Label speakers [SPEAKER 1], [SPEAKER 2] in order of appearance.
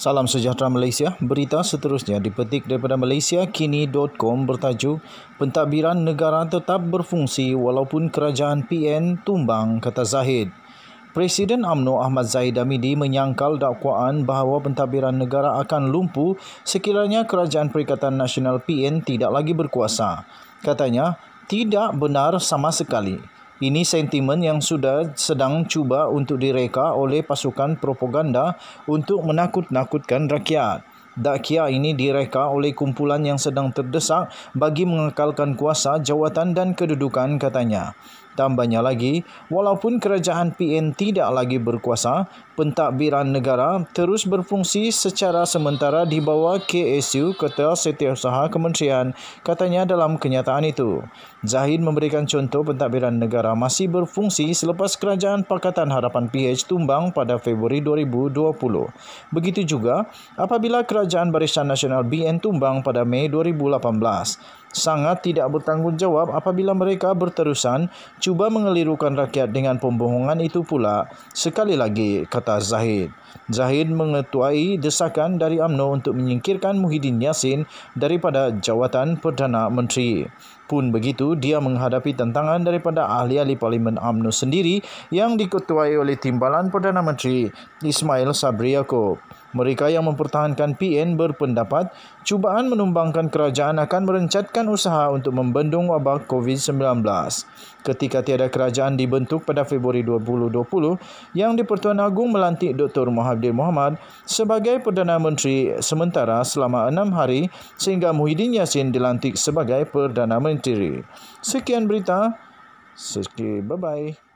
[SPEAKER 1] Salam sejahtera Malaysia. Berita seterusnya dipetik daripada malaysiakini.com bertajuk Pentadbiran Negara Tetap Berfungsi Walaupun Kerajaan PN Tumbang kata Zahid. Presiden AMNO Ahmad Zahid Hamidi menyangkal dakwaan bahawa pentadbiran negara akan lumpuh sekiranya Kerajaan Perikatan Nasional PN tidak lagi berkuasa. Katanya, tidak benar sama sekali. Ini sentimen yang sudah sedang cuba untuk direka oleh pasukan propaganda untuk menakut-nakutkan rakyat. Dakia ini direka oleh kumpulan yang sedang terdesak bagi mengekalkan kuasa, jawatan dan kedudukan katanya tambahnya lagi, walaupun kerajaan PN tidak lagi berkuasa, pentadbiran negara terus berfungsi secara sementara di bawah KSU Ketua Setiausaha Kementerian, katanya dalam kenyataan itu. Zahid memberikan contoh pentadbiran negara masih berfungsi selepas kerajaan Pakatan Harapan PH tumbang pada Februari 2020. Begitu juga apabila kerajaan Barisan Nasional BN tumbang pada Mei 2018 sangat tidak bertanggungjawab apabila mereka berterusan cuba mengelirukan rakyat dengan pembohongan itu pula sekali lagi kata Zahid. Zahid mengetuai desakan dari AMNO untuk menyingkirkan Muhyiddin Yassin daripada jawatan Perdana Menteri. Pun begitu, dia menghadapi tantangan daripada ahli-ahli Parlimen AMNO sendiri yang diketuai oleh Timbalan Perdana Menteri Ismail Sabri Yaakob. Mereka yang mempertahankan PN berpendapat cubaan menumbangkan kerajaan akan merencatkan usaha untuk membendung wabak COVID-19. Ketika tiada kerajaan dibentuk pada Februari 2020, Yang di-Pertuan Agong melantik Dr. Mahathir Mohamad sebagai Perdana Menteri sementara selama enam hari sehingga Muhyiddin Yassin dilantik sebagai Perdana Menteri. Sekian berita. Sekian, bye-bye.